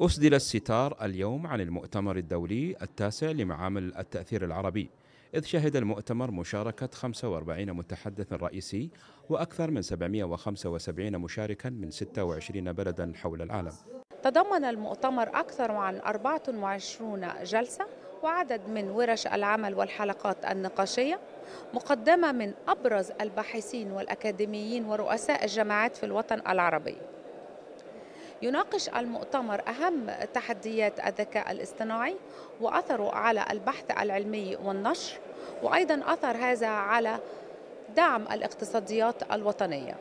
أسدل الستار اليوم عن المؤتمر الدولي التاسع لمعامل التأثير العربي إذ شهد المؤتمر مشاركة 45 متحدث رئيسي وأكثر من 775 مشاركا من 26 بلدا حول العالم تضمن المؤتمر أكثر عن 24 جلسة وعدد من ورش العمل والحلقات النقاشية مقدمة من أبرز الباحثين والأكاديميين ورؤساء الجامعات في الوطن العربي يناقش المؤتمر أهم تحديات الذكاء الاصطناعي وأثره على البحث العلمي والنشر وأيضا أثر هذا على دعم الاقتصاديات الوطنية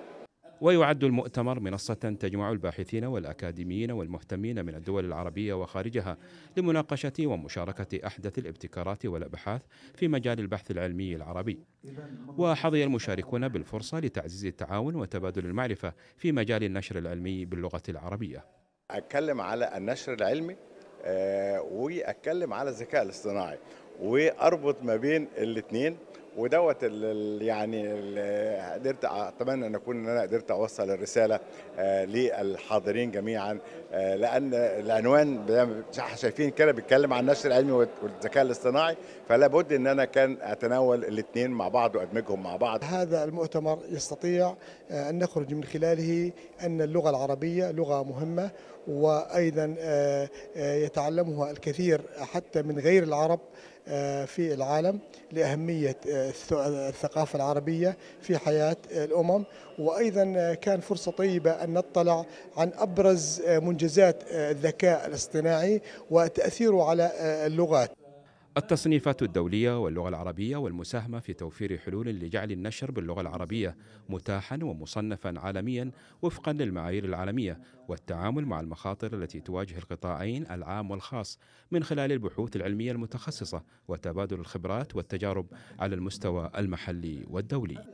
ويعد المؤتمر منصة تجمع الباحثين والأكاديميين والمهتمين من الدول العربية وخارجها لمناقشة ومشاركة أحدث الابتكارات والأبحاث في مجال البحث العلمي العربي وحظي المشاركون بالفرصة لتعزيز التعاون وتبادل المعرفة في مجال النشر العلمي باللغة العربية أتكلم على النشر العلمي آه، وأتكلم على الذكاء الاصطناعي وأربط ما بين الاثنين ودوت يعني قدرت اتمنى ان اكون ان انا قدرت اوصل الرساله آه، للحاضرين جميعا آه، لان العنوان شايفين كده بيتكلم عن النشر العلمي والذكاء الاصطناعي فلا بد ان انا كان اتناول الاثنين مع بعض وادمجهم مع بعض هذا المؤتمر يستطيع آه، ان نخرج من خلاله ان اللغه العربيه لغه مهمه وايضا يتعلمها الكثير حتى من غير العرب آه، في العالم لأهمية آه، آه، الثقافة العربية في حياة الأمم وأيضا كان فرصة طيبة أن نطلع عن أبرز منجزات الذكاء الاصطناعي وتأثيره على اللغات التصنيفات الدولية واللغة العربية والمساهمة في توفير حلول لجعل النشر باللغة العربية متاحا ومصنفا عالميا وفقا للمعايير العالمية والتعامل مع المخاطر التي تواجه القطاعين العام والخاص من خلال البحوث العلمية المتخصصة وتبادل الخبرات والتجارب على المستوى المحلي والدولي.